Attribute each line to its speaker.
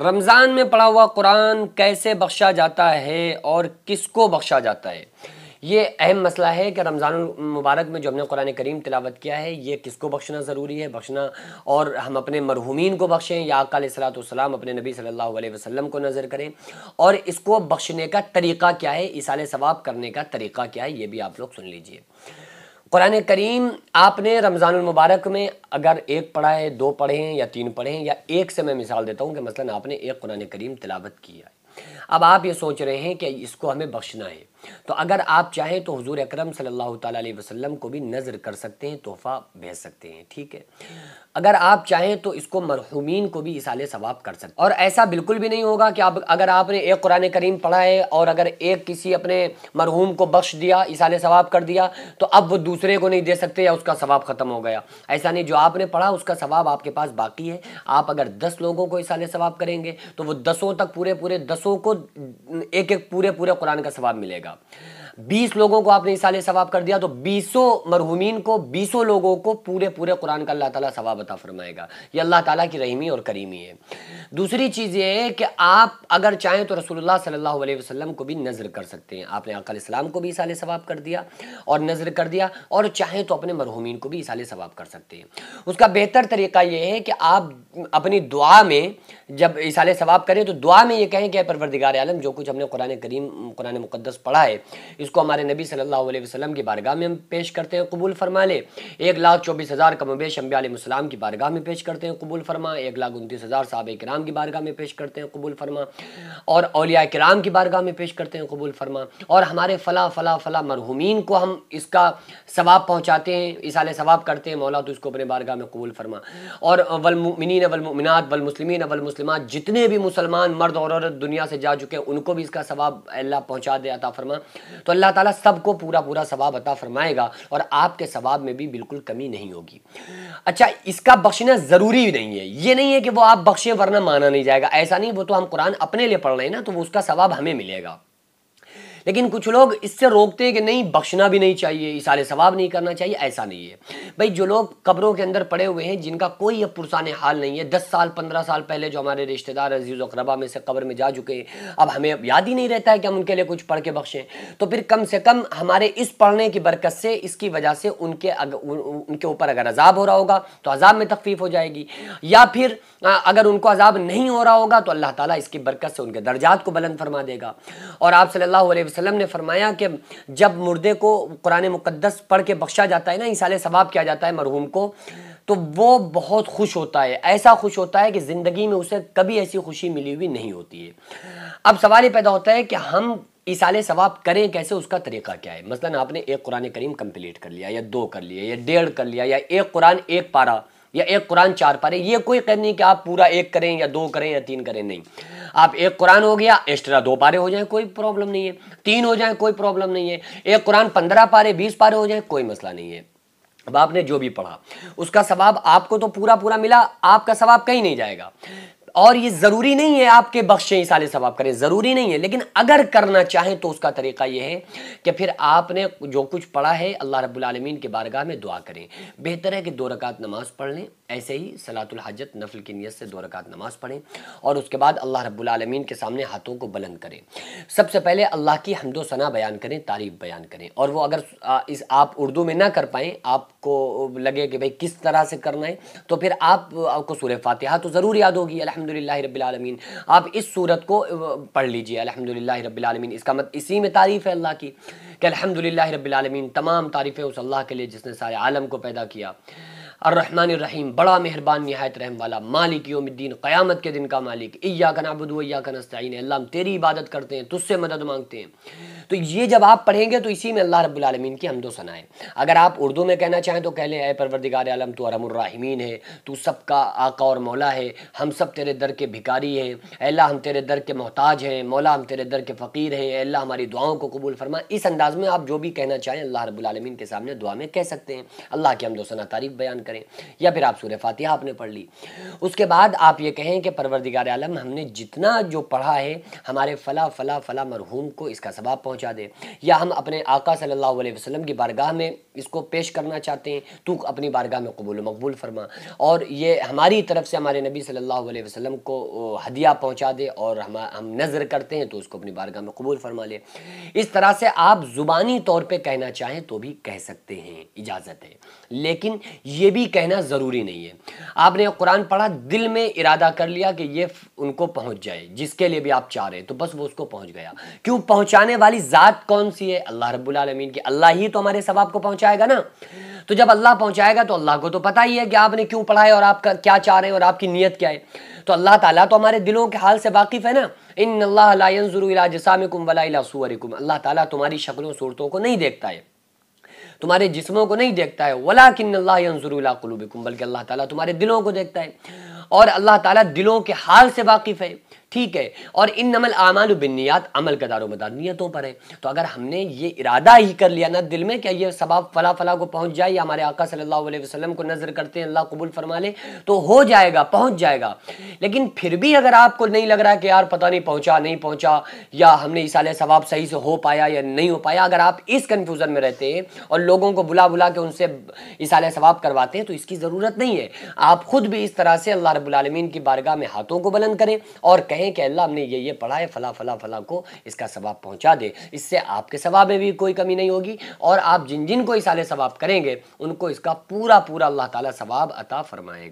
Speaker 1: रमज़ान में पढ़ा हुआ कुरान कैसे बख्शा जाता है और किसको बख्शा जाता है ये अहम मसला है कि रमज़ान मुबारक में जो हमने कुरान करीम तिलावत किया है ये किसको बख्शना ज़रूरी है बख्शना और हम अपने मरहूमिन को बख्शें या अकालसलाम अपने नबी सल्लल्लाहु अलैहि वसल्लम को नज़र करें और इसको बख्शने का तरीका क्या है इसाल सवाब करने का तरीका क्या है ये भी आप लोग सुन लीजिए कुरान करीम आपने रमज़ानमबारक में अगर एक पढ़ा है दो पढ़े हैं या तीन पढ़े हैं या एक से मैं मिसाल देता हूँ कि मसलन आपने एक कुरान करीम तिलावत किया है अब आप ये सोच रहे हैं कि इसको हमें बख्शना है तो अगर आप चाहें तो हजूर अक्रम सल्लल्लाहु अलैहि वसल्लम को भी नज़र कर सकते हैं तोहफ़ा भेज सकते हैं ठीक है अगर आप चाहें तो इसको मरहूमिन को भी इसाले सवाब कर सकते और ऐसा बिल्कुल भी नहीं होगा कि आप अगर आपने एक कुरान करीम पढ़ा है और अगर एक किसी अपने मरहूम को बख्श दिया इसाले सवाब कर दिया तो अब वो दूसरे को नहीं दे सकते या उसका सवाब ख़त्म हो गया ऐसा नहीं जो आपने पढ़ा उसका सवाब आपके पास बाकी है आप अगर दस लोगों को इसाले सवाब करेंगे तो वो दसों तक पूरे पूरे दसों को एक एक पूरे पूरे कुरान का सवाब मिलेगा up. बीस लोगों को आपने इसाले सवाब कर दिया तो बीसों मरहूमिन को बीसों लोगों को पूरे पूरे कुरान का अल्लाह ताला सवाब अता फरमाएगा ये अल्लाह ताला की रहीमी और करीमी है दूसरी चीज़ ये है कि आप अगर चाहें तो रसोल्ला सल्ला वसलम को भी नज़र कर सकते हैं आपने अकल इस्लाम को भी इसाले सवाब कर दिया और नज़र कर दिया और चाहें तो अपने मरहूमिन को भी इसाले सवाब कर सकते हैं उसका बेहतर तरीका यह है कि आप अपनी दुआ में जब इसाले सवाब करें तो दुआ में ये कहें कि परवरदिगार आलम जो कुछ हमने कुरान करीम कुरान मुकदस पढ़ा है इसको हमारे नबी सल्लल्लाहु अलैहि वसल्लम की बारगाह में हम पेश करते हैं कबूल फरमा ले एक लाख चौबीस हज़ार कमबेश अम्बियाम की बारगाह में पेश करते हैं कबूल फरमा एक लाख उनतीस हज़ार साहब कराम की बारगाह में पेश करते हैं कबूल फरमा और अलिया कराम की बारगाह में पेश करते हैं कबूल फरमा और हमारे फ़ला फ़ला फ़ला मरहूमिन को हम इसका सवाब पहुँचाते हैं आल सवाब करते हैं मौला तो उसको अपने बारगाह में कबूल फरमा और वलमिन वलमिनत वलमुसलिमिन वलमुसलिमात जितने भी मुसलमान मर्द और औरत दुनिया से जा चुके हैं उनको भी इसका सवाब अल्लाह पहुँचा दे अता फरमा तो तो अल्लाह ताला सबको पूरा पूरा सवाब अता फरमाएगा और आपके सवाब में भी बिल्कुल कमी नहीं होगी अच्छा इसका बख्शना ज़रूरी नहीं है ये नहीं है कि वो आप बख्शें वरना माना नहीं जाएगा ऐसा नहीं वो तो हम कुरान अपने लिए पढ़ रहे हैं ना तो उसका सवाब हमें मिलेगा लेकिन कुछ लोग इससे रोकते हैं कि नहीं बख्शना भी नहीं चाहिए इशारे सवाब नहीं करना चाहिए ऐसा नहीं है भाई जो लोग कब्रों के अंदर पड़े हुए हैं जिनका कोई अब पुरसान हाल नहीं है दस साल पंद्रह साल पहले जो हमारे रिश्तेदार अजीज़ अकरबा में से कब्र में जा चुके हैं अब हमें अब याद ही नहीं रहता है कि हम उनके लिए कुछ पढ़ के बख्शें तो फिर कम से कम हमारे इस पढ़ने की बरकत से इसकी वजह से उनके उनके ऊपर अगर अजाब हो रहा होगा तो अजाब में तकफीफ हो जाएगी या फिर अगर उनको अजाब नहीं हो रहा होगा तो अल्लाह ताला इसकी बरकत से उनके दर्जात को बुलंद फरमा देगा और आप सल्लल्लाहु अलैहि वसल्लम ने फरमाया कि जब मुर्दे को कुरान मुकद्दस पढ़ के बख्शा जाता है ना इसाले सवाब किया जाता है मरहूम को तो वो बहुत खुश होता है ऐसा खुश होता है कि ज़िंदगी में उसे कभी ऐसी खुशी मिली हुई नहीं होती है अब सवाल ये पैदा होता है कि हम इसाले सवाब करें कैसे उसका तरीका क्या है मसलन आपने एक कुरान करीम कंप्लीट कर लिया या दो कर लिया या डेढ़ कर लिया या एक कुरान एक पारा या एक कुरान चार पारे ये कोई कह नहीं कि आप पूरा एक करें या दो करें या तीन करें नहीं आप एक कुरान हो गया एक्स्ट्रा दो पारे हो जाए कोई प्रॉब्लम नहीं है तीन हो जाए कोई प्रॉब्लम नहीं है एक कुरान पंद्रह पारे बीस पारे हो जाए कोई मसला नहीं है अब आपने जो भी पढ़ा उसका सवाब आपको तो पूरा पूरा मिला आपका सवाब कहीं नहीं जाएगा और ये ज़रूरी नहीं है आपके बख्शे साले सवाब करें ज़रूरी नहीं है लेकिन अगर करना चाहें तो उसका तरीका ये है कि फिर आपने जो कुछ पढ़ा है अल्लाह रब्लमीन के बारगाह में दुआ करें बेहतर है कि दो रकात नमाज़ पढ़ लें ऐसे ही सलातुल हजत नफल की नीयत से दो रकात नमाज़ पढ़ें और उसके बाद अल्लाह रब्लमीन के सामने हाथों को बुलंद करें सबसे पहले अल्लाह की हमदो सना बयान करें तारीफ़ बयान करें और वो अगर इस आप उर्दू में ना कर पाएँ आपको लगे कि भाई किस तरह से करना है तो फिर आपको सूर्य फातिहा तो ज़रूर याद होगी अलहमद अलहमदिल्ला रबालमीन आप इस सूरत को पढ़ लीजिए अलहमदिल्ला रबालमीन इसका मत इसी में तारीफ़ है अल्लाह की कि अलहमदिल्ला रबालमीन तमाम तारीफ़ें उस अल्लाह के लिए जिसने सारे आलम को पैदा किया अर्रहमानरहीम बड़ा मेहरबान नहायत रहम वाला मालिक योमद्दीन क़्यामत के दिन का मालिक इया का नाबुद या का नस्तीन अल्लाह हम तेरी इबादत करते हैं तुझसे मदद मांगते हैं तो ये जब आप पढ़ेंगे तो इसी में अल्लाह रबालमीन की हमदो सनाएँ अगर आप उर्दू में कहना चाहें तो कह लें अय परवरदिगार आलम तो अरमरहमीन है तू सबका आका और मौला है हम सब तेरे दर के भिकारी हैं अल्लाह हम तेरे दर के मोहताज हैं मौला हम तेरे दर के फ़कीर हैं अल्लाह हमारी दुआओं को कबूल फरमा इस अंदाज़ में आप जो भी कहना चाहें अल्लाह रबालमीन के सामने दुआ में कह सकते हैं अल्लाह की हमदो सना तारीफ़ बयान करें करें या फिर आप सूर्य फातिहा आपने पढ़ ली उसके बाद आप ये कहें कि परवरदिगार आलम हमने जितना जो पढ़ा है हमारे फ़ला फ़ला फ़ला मरहूम को इसका सबाब पहुँचा दे या हम अपने आका सल्लल्लाहु अलैहि वसल्लम की बारगाह में इसको पेश करना चाहते हैं तो अपनी बारगाह में कबूल मकबूल फरमा और ये हमारी तरफ से हमारे नबी सल्लल्लाहु अलैहि वसल्लम को हदिया पहुंचा दे और हम हम नज़र करते हैं तो उसको अपनी बारगाह में कबूल फरमा ले इस तरह से आप ज़ुबानी तौर पर कहना चाहें तो भी कह सकते हैं इजाज़त है लेकिन ये भी भी कहना ज़रूरी नहीं है आपने कुरान पढ़ा दिल में इरादा कर लिया कि ये उनको पहुंच जाए जिसके लिए भी आप चाह रहे हैं तो बस वो उसको पहुंच गया क्यों पहुंचाने वाली ज़ात कौन सी है अल्लाह रब्बुल रबालमीन की अल्लाह ही तो हमारे सवाब को पहुँचाएगा ना तो जब अल्लाह पहुँचाएगा तो अल्लाह को तो पता ही है कि आपने क्यों पढ़ा है और आपका क्या चाह रहे हैं और आपकी नीयत क्या है तो अल्लाह ताला तो हमारे दिलों के हाल से वाकिफ़ है ना इन अल्लाह जसाम वला सूरकुम अल्लाह ताला तुम्हारी शक्लों सूरतों को नहीं देखता है तुम्हारे जिस्मों को नहीं देखता है वला कुलूबिकुम बल्कि अल्लाह ताला तुम्हारे दिलों को देखता है और अल्लाह ताला दिलों के हाल से वाकिफ़ है ठीक है और इन नमल आमाल बनियात अमल का दारो मदार नीयतों पर है तो अगर हमने ये इरादा ही कर लिया ना दिल में क्या ये सबाब फला फला को पहुंच जाए या हमारे आका सल्लल्लाहु अलैहि वसल्लम को नज़र करते हैं अल्लाह कबूल फरमा ले तो हो जाएगा पहुंच जाएगा लेकिन फिर भी अगर आपको नहीं लग रहा कि यार पता नहीं पहुँचा नहीं पहुँचा या हमने इस सवाब सही से हो पाया या नहीं हो पाया अगर आप इस कन्फ्यूज़न में रहते हैं और लोगों को बुला बुला के उनसे इस सवाब करवाते हैं तो इसकी ज़रूरत नहीं है आप खुद भी इस तरह से अल्लाह रबालमीन की बारगाह में हाथों को बुलंद करें और कहें कि अल्लाह हमने ये ये पढ़ा है फ़ला फ़ला फ़ला को इसका सवाब पहुँचा दे इससे आपके सवाब में भी कोई कमी नहीं होगी और आप जिन जिन को इस आल सवाब करेंगे उनको इसका पूरा पूरा अल्लाह ताली सवाब अता फरमाएगा